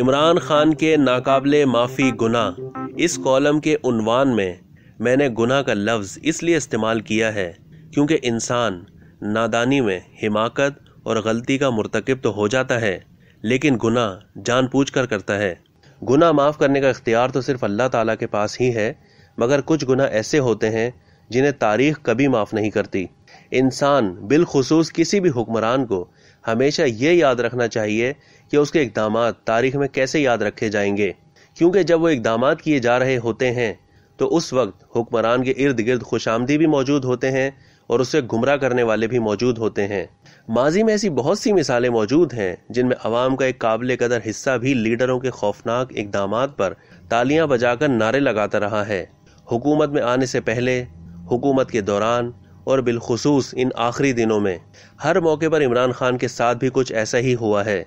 इमरान खान के नाकाबले माफ़ी गुना इस कॉलम के उनवान में मैंने गुना का लफ्ज़ इसलिए इस्तेमाल किया है क्योंकि इंसान नादानी में हिमाकत और गलती का मरतकब तो हो जाता है लेकिन गुना जानबूझ कर करता है गुना माफ़ करने का इख्तियार तो सिर्फ़ अल्लाह ताला के पास ही है मगर कुछ गुना ऐसे होते हैं जिन्हें तारीख कभी माफ़ नहीं करती इंसान बिलखसूस किसी भी हुक्मरान को हमेशा ये याद रखना चाहिए कि उसके इकदाम तारीख में कैसे याद रखे जाएंगे क्योंकि जब वो इकदाम किए जा रहे होते हैं तो उस वक्त हुक्मरान के इर्द गिर्द खुशामदी भी मौजूद होते हैं और उसे गुमराह करने वाले भी मौजूद होते हैं माजी में ऐसी बहुत सी मिसालें मौजूद हैं जिनमें आवाम का एक काबिल कदर हिस्सा भी लीडरों के खौफनाक इकदाम पर तालियां बजाकर नारे लगाता रहा है हुकूमत में आने से पहले हुकूमत के दौरान और बिलखसूस इन आखिरी दिनों में हर मौके पर इमरान खान के साथ भी कुछ ऐसा ही हुआ है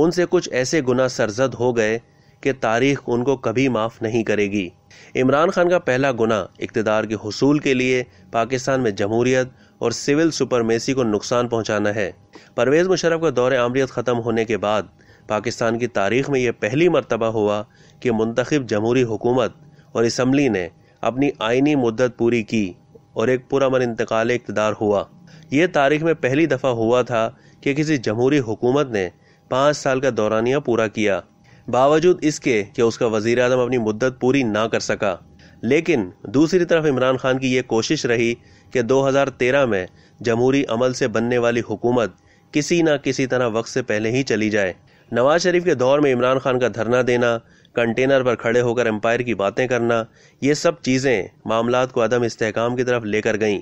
उनसे कुछ ऐसे गुना सरजद हो गए कि तारीख उनको कभी माफ़ नहीं करेगी इमरान खान का पहला गुना इकतदार के हसूल के लिए पाकिस्तान में जमहूरियत और सिविल सुपरमेसी को नुकसान पहुंचाना है परवेज़ मुशरफ का दौर आमरीत ख़त्म होने के बाद पाकिस्तान की तारीख में यह पहली मरतबा हुआ कि मंतखब जमहूरी हुकूमत और इसम्बली ने अपनी आइनी मुद्दत पूरी की और एक पुरमन इंतकाल इकतदार हुआ यह तारीख में पहली दफ़ा हुआ था कि किसी जमहूरी हुकूमत ने पाँच साल का दौरानिया पूरा किया बावजूद इसके कि उसका वजीर अजम अपनी मुद्दत पूरी ना कर सका लेकिन दूसरी तरफ इमरान खान की ये कोशिश रही कि 2013 में जमहूरी अमल से बनने वाली हुकूमत किसी ना किसी तरह वक्त से पहले ही चली जाए नवाज शरीफ के दौर में इमरान खान का धरना देना कंटेनर पर खड़े होकर एम्पायर की बातें करना ये सब चीज़ें मामला को अदम इसकाम की तरफ लेकर गईं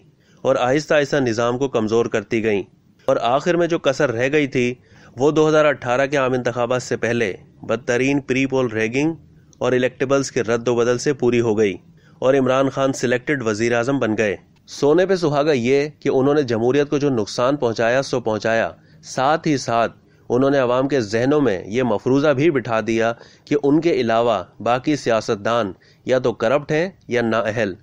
और आहिस्ता आहिस्ता निज़ाम को कमज़ोर करती गईं और आखिर में जो कसर रह गई थी वो 2018 के आम इंतबात से पहले बदतरीन प्री पोल रैगिंग और इलेक्टेबल्स के रद्द बदल से पूरी हो गई और इमरान खान सिलेक्टेड वजीर अजम बन गए सोने पे सुहागा ये कि उन्होंने जमहूरियत को जो नुकसान पहुंचाया सो पहुंचाया साथ ही साथ उन्होंने आवाम के जहनों में ये मफरूजा भी बिठा दिया कि उनके अलावा बाकी सियासतदान या तो करप्ट हैं या नाअहल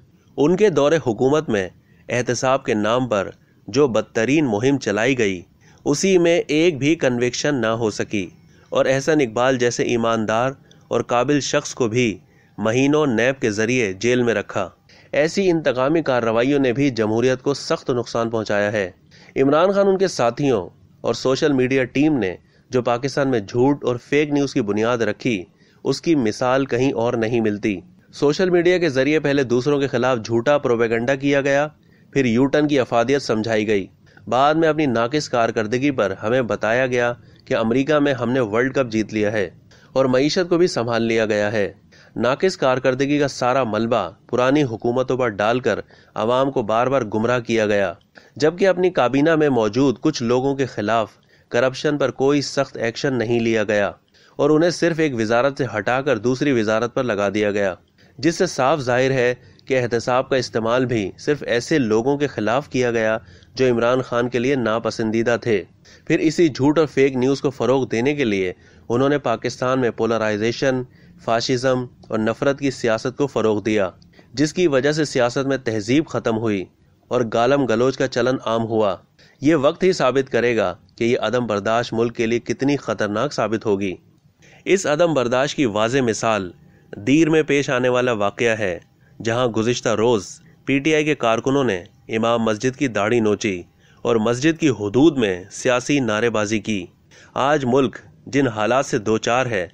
उनके दौरे हुकूमत में एहतसाब के नाम पर जो बदतरीन मुहिम चलाई गई उसी में एक भी कन्वेक्शन ना हो सकी और एहसन इकबाल जैसे ईमानदार और काबिल शख्स को भी महीनों नैब के ज़रिए जेल में रखा ऐसी इंतकामी कार्रवाइयों ने भी जमहूरियत को सख्त नुकसान पहुंचाया है इमरान खान उनके साथियों और सोशल मीडिया टीम ने जो पाकिस्तान में झूठ और फेक न्यूज़ की बुनियाद रखी उसकी मिसाल कहीं और नहीं मिलती सोशल मीडिया के ज़रिए पहले दूसरों के खिलाफ झूठा प्रोपेगेंडा किया गया फिर यूटन की अफादियत समझाई गई बाद में अपनी नाकिस कारकर्दगी पर हमें बताया गया कि अमेरिका में हमने वर्ल्ड कप जीत लिया है और मीशत को भी संभाल लिया गया है नाकिस कारकर्दगी का सारा मलबा पुरानी हुकूमतों पर डालकर आवाम को बार बार गुमराह किया गया जबकि अपनी काबीना में मौजूद कुछ लोगों के खिलाफ करप्शन पर कोई सख्त एक्शन नहीं लिया गया और उन्हें सिर्फ एक वजारत से हटाकर दूसरी वजारत पर लगा दिया गया जिससे साफ जाहिर है के एहतसाब का इस्तेमाल भी सिर्फ ऐसे लोगों के खिलाफ किया गया जो इमरान खान के लिए नापसंदीदा थे फिर इसी झूठ और फेक न्यूज़ को फ़रोग देने के लिए उन्होंने पाकिस्तान में पोलराइजेशन फाशिज़म और नफ़रत की सियासत को फ़रोग दिया जिसकी वजह से सियासत में तहजीब ख़त्म हुई और गालम गलोच का चलन आम हुआ ये वक्त ही साबित करेगा कि यह अदम बर्दाश्त मुल्क के लिए कितनी ख़तरनाक साबित होगी इस अदम बर्दाश्त की वाज मिसाल दीर में पेश आने वाला वाक़ है जहां गुज्त रोज़ पीटीआई के कारकुनों ने इमाम मस्जिद की दाढ़ी नोची और मस्जिद की हदूद में सियासी नारेबाजी की आज मुल्क जिन हालात से दो चार है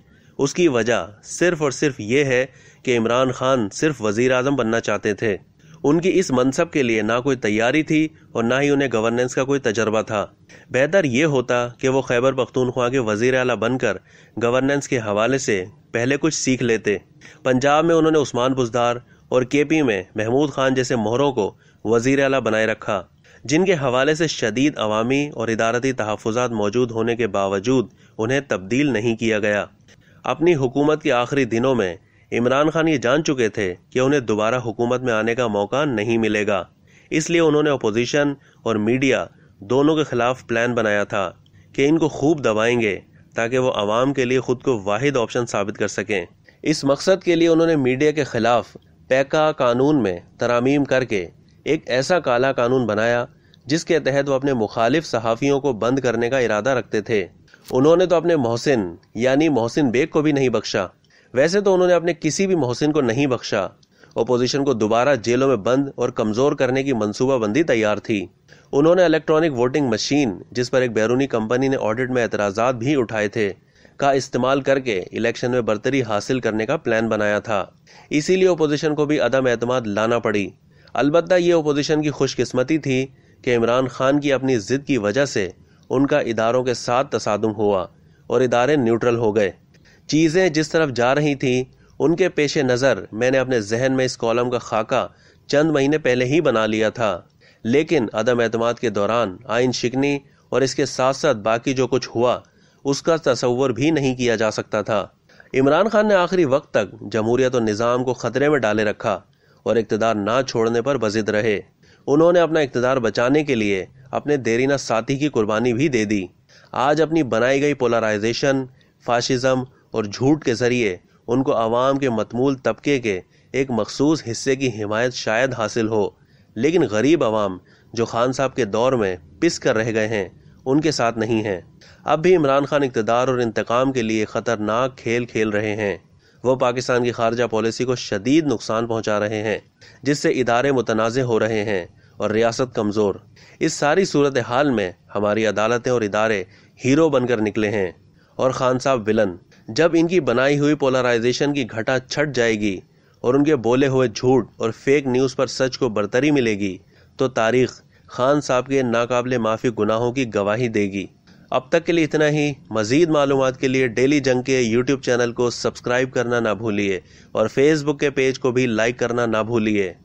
उसकी वजह सिर्फ और सिर्फ ये है कि इमरान खान सिर्फ वज़ी अजम बनना चाहते थे उनकी इस मनसब के लिए ना कोई तैयारी थी और ना ही उन्हें गवर्नेंस का कोई तजर्बा था बेहतर ये होता कि वो खैबर पख्तूनख्वा के वजीर अला बनकर गवर्नेंस के हवाले से पहले कुछ सीख लेते पंजाब में उन्होंने उस्मान बुजदार और केपी में महमूद खान जैसे मोहरों को वजीर अला बनाए रखा जिनके हवाले से शदीद अवामी और इदारती तहफात मौजूद होने के बावजूद उन्हें तब्दील नहीं किया गया अपनी हुकूमत के आखिरी दिनों में इमरान खान ये जान चुके थे कि उन्हें दोबारा हुकूमत में आने का मौका नहीं मिलेगा इसलिए उन्होंने अपोजिशन और मीडिया दोनों के खिलाफ प्लान बनाया था कि इनको खूब दबाएंगे ताकि वो आवाम के लिए ख़ुद को वाहिद ऑप्शन साबित कर सकें इस मकसद के लिए उन्होंने मीडिया के खिलाफ पैका कानून में तरामीम करके एक ऐसा काला कानून बनाया जिसके तहत वो अपने मुखालिफ सहाफ़ियों को बंद करने का इरादा रखते थे उन्होंने तो अपने मोहसिन यानी मोहसिन बेग को भी नहीं बख्शा वैसे तो उन्होंने अपने किसी भी मोहसिन को नहीं बख्शा ओपोजिशन को दोबारा जेलों में बंद और कमज़ोर करने की मनसूबाबंदी तैयार थी उन्होंने इलेक्ट्रॉनिक वोटिंग मशीन जिस पर एक बैरूनी कंपनी ने ऑडिट में एतराज भी उठाए थे का इस्तेमाल करके इलेक्शन में बर्तरी हासिल करने का प्लान बनाया था इसीलिए ओपोजिशन को भी अदम एतमाद लाना पड़ी अलबत् ये ओपोजिशन की खुशकस्मती थी कि इमरान खान की अपनी ज़िद की वजह से उनका इदारों के साथ तसादम हुआ और इदारे न्यूट्रल हो गए चीज़ें जिस तरफ जा रही थी उनके पेश नज़र मैंने अपने जहन में इस कॉलम का खाका चंद महीने पहले ही बना लिया था लेकिन अदम अतमाद के दौरान आइन शिकनी और इसके साथ साथ बाकी जो कुछ हुआ उसका तस्वर भी नहीं किया जा सकता था इमरान खान ने आखिरी वक्त तक जमहूरियत और निज़ाम को ख़तरे में डाले रखा और इकतदार ना छोड़ने पर बजिद रहे उन्होंने अपना इकतदार बचाने के लिए अपने देरीना साथी की कुर्बानी भी दे दी आज अपनी बनाई गई पोलराइजेशन फाशिज़म और झूठ के ज़रिए उनको आवाम के मतमूल तबके के एक मखसूस हिस्से की हिमायत शायद हासिल हो लेकिन गरीब आवाम जो खान साहब के दौर में पिस कर रह गए हैं उनके साथ नहीं हैं अब भी इमरान खान इकतदार और इंतकाम के लिए ख़तरनाक खेल खेल रहे हैं वो पाकिस्तान की खारजा पॉलिसी को शदीद नुकसान पहुंचा रहे हैं जिससे इदारे मुतनाज़ हो रहे हैं और रियासत कमज़ोर इस सारी सूरत हाल में हमारी अदालतें और इदारे हीरो बनकर निकले हैं और खान साहब विलन जब इनकी बनाई हुई पोलराइजेशन की घटा छट जाएगी और उनके बोले हुए झूठ और फेक न्यूज़ पर सच को बरतरी मिलेगी तो तारीख खान साहब के नाकबले माफ़ी गुनाहों की गवाही देगी अब तक के लिए इतना ही मज़ीद मालूम के लिए डेली जंग के यूट्यूब चैनल को सब्सक्राइब करना ना भूलिए और फेसबुक के पेज को भी लाइक करना ना भूलिए